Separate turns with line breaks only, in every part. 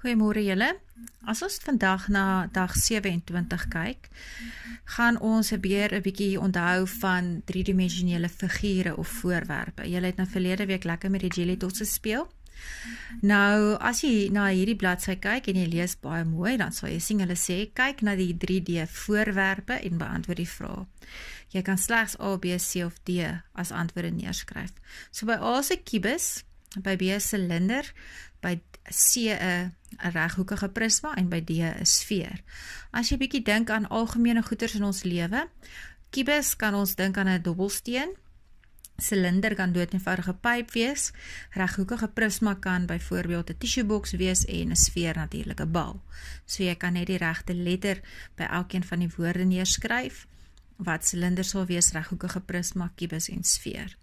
Goeiemôre julle. As ons vandag na dag 27 kyk, gaan ons weer 'n bietjie onthou van driedimensionele figure of voorwerpe. Julle het nou verlede week lekker met die jelly dots gespeel. Nou, as jy na hierdie bladsy kyk en jy lees baie mooi, dan sal jy sien hulle sê kyk na die 3D voorwerpe en beantwoord die vrae. Jy kan slegs A, B, C of D as antwoorde neerskryf. So by A se kubus by B 'n silinder, by C 'n eh, 'n reghoekige prisma en by D 'n eh, sfeer. As jy bietjie dink aan algemene goeders in ons lewe, kubus kan ons dink aan 'n dobbelsteen. Silinder kan doodnevoudige pyp wees. Reghoekige prisma kan byvoorbeeld 'n tissueboks wees en 'n sfeer natuurlik 'n bal. So jy kan net die regte letter by elkeen van die woorde neerskryf wat silinder sal wees, reghoekige prisma, kubus en sfeer.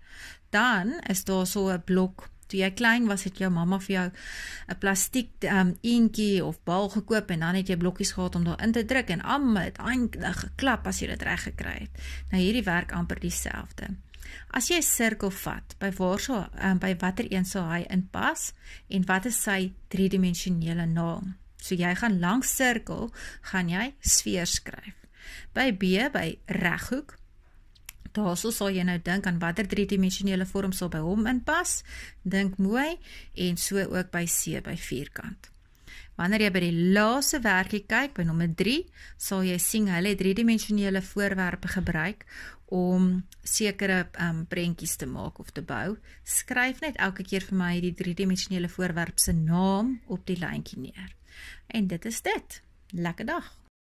Dan is daar so 'n blok toe jy klein was het jou mamma vir jou 'n plastiek um eentjie of bal gekoop en dan het jy blokkies gehad om daarin te druk en almal het eintlik geklap as jy dit reg gekry het. Nou hierdie werk amper dieselfde. As jy 'n sirkel vat, by waar sou um, ehm, by watter een sou hy inpas en wat is sy driedimensionele naam? So jy gaan langs sirkel, gaan jy sfeer skryf. By B by reghoek, daarso sal jy nou dink aan watter driedimensionele vorm sal by hom inpas. Dink mooi en so ook by C by vierkant. Wanneer jy by die laaste werkie kyk, by nommer 3, sal jy sien hulle het driedimensionele voorwerpe gebruik om sekere um prentjies te maak of te bou. Skryf net elke keer vir my die driedimensionele voorwerp se naam op die lyntjie neer. En dit is dit. Lekker dag.